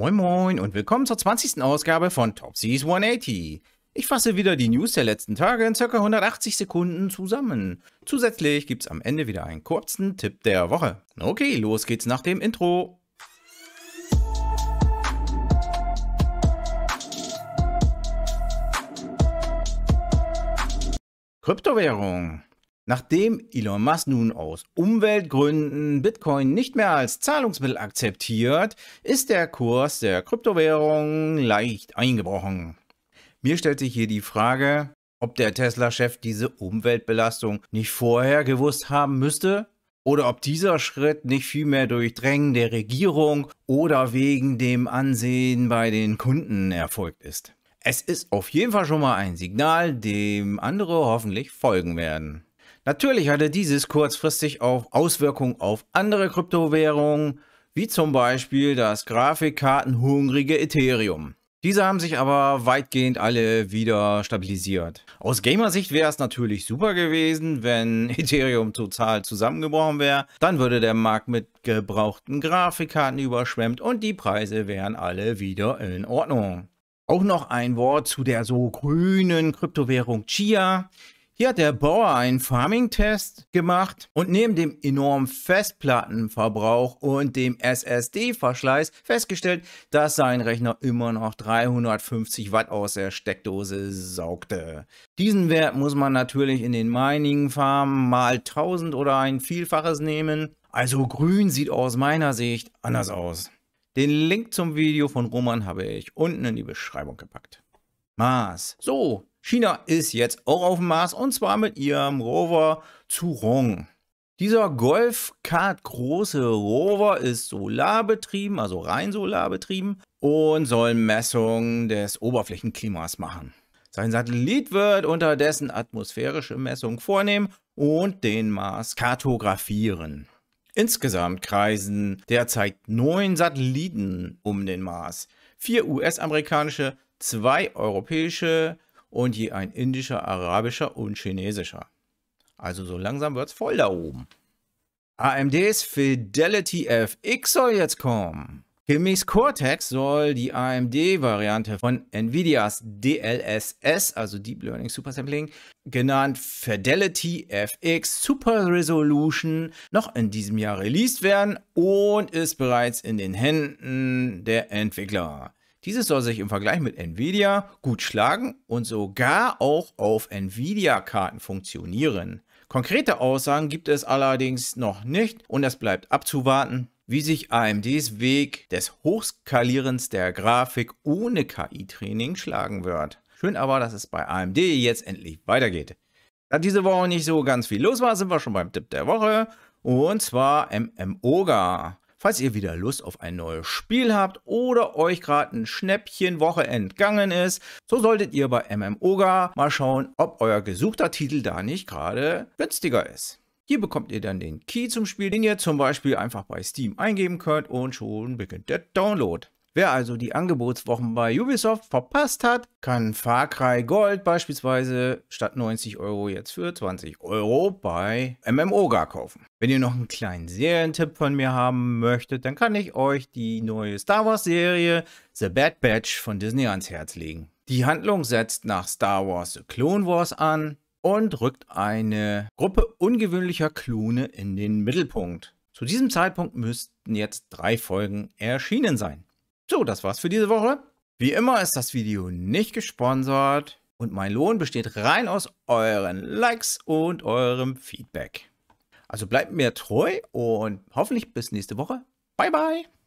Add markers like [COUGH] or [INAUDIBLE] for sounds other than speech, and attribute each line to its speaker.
Speaker 1: Moin Moin und willkommen zur 20. Ausgabe von Topsies 180. Ich fasse wieder die News der letzten Tage in ca. 180 Sekunden zusammen. Zusätzlich gibt's am Ende wieder einen kurzen Tipp der Woche. Okay, los geht's nach dem Intro. Kryptowährung. Nachdem Elon Musk nun aus Umweltgründen Bitcoin nicht mehr als Zahlungsmittel akzeptiert, ist der Kurs der Kryptowährung leicht eingebrochen. Mir stellt sich hier die Frage, ob der Tesla-Chef diese Umweltbelastung nicht vorher gewusst haben müsste oder ob dieser Schritt nicht vielmehr durch Drängen der Regierung oder wegen dem Ansehen bei den Kunden erfolgt ist. Es ist auf jeden Fall schon mal ein Signal, dem andere hoffentlich folgen werden. Natürlich hatte dieses kurzfristig auch Auswirkungen auf andere Kryptowährungen, wie zum Beispiel das grafikkartenhungrige Ethereum. Diese haben sich aber weitgehend alle wieder stabilisiert. Aus Gamersicht wäre es natürlich super gewesen, wenn [LAUGHS] Ethereum total zusammengebrochen wäre. Dann würde der Markt mit gebrauchten Grafikkarten überschwemmt und die Preise wären alle wieder in Ordnung. Auch noch ein Wort zu der so grünen Kryptowährung Chia. Hier hat der Bauer einen Farming-Test gemacht und neben dem enormen Festplattenverbrauch und dem SSD-Verschleiß festgestellt, dass sein Rechner immer noch 350 Watt aus der Steckdose saugte. Diesen Wert muss man natürlich in den Mining-Farmen mal 1000 oder ein Vielfaches nehmen. Also grün sieht aus meiner Sicht anders aus. Den Link zum Video von Roman habe ich unten in die Beschreibung gepackt. Maß. So, China ist jetzt auch auf dem Mars und zwar mit ihrem Rover Zhurong. Dieser Golfkart große Rover ist solarbetrieben, also rein solarbetrieben und soll Messungen des Oberflächenklimas machen. Sein Satellit wird unterdessen atmosphärische Messungen vornehmen und den Mars kartografieren. Insgesamt kreisen derzeit neun Satelliten um den Mars. Vier US-amerikanische, zwei europäische, und je ein indischer, arabischer und chinesischer. Also so langsam wird's voll da oben. AMDs Fidelity FX soll jetzt kommen. Gemäß Cortex soll die AMD-Variante von NVIDIAs DLSS, also Deep Learning Supersampling, genannt Fidelity FX Super Resolution, noch in diesem Jahr released werden und ist bereits in den Händen der Entwickler. Dieses soll sich im Vergleich mit Nvidia gut schlagen und sogar auch auf Nvidia-Karten funktionieren. Konkrete Aussagen gibt es allerdings noch nicht und es bleibt abzuwarten, wie sich AMDs Weg des Hochskalierens der Grafik ohne KI-Training schlagen wird. Schön aber, dass es bei AMD jetzt endlich weitergeht. Da diese Woche nicht so ganz viel los war, sind wir schon beim Tipp der Woche und zwar MMOGA. Falls ihr wieder Lust auf ein neues Spiel habt oder euch gerade ein Schnäppchen Woche entgangen ist, so solltet ihr bei MMOGA mal schauen, ob euer gesuchter Titel da nicht gerade günstiger ist. Hier bekommt ihr dann den Key zum Spiel, den ihr zum Beispiel einfach bei Steam eingeben könnt und schon beginnt der Download. Wer also die Angebotswochen bei Ubisoft verpasst hat, kann Far Cry Gold beispielsweise statt 90 Euro jetzt für 20 Euro bei MMO gar kaufen. Wenn ihr noch einen kleinen Serientipp von mir haben möchtet, dann kann ich euch die neue Star Wars Serie The Bad Batch von Disney ans Herz legen. Die Handlung setzt nach Star Wars The Clone Wars an und rückt eine Gruppe ungewöhnlicher Klone in den Mittelpunkt. Zu diesem Zeitpunkt müssten jetzt drei Folgen erschienen sein. So, das war's für diese Woche. Wie immer ist das Video nicht gesponsert und mein Lohn besteht rein aus euren Likes und eurem Feedback. Also bleibt mir treu und hoffentlich bis nächste Woche. Bye bye.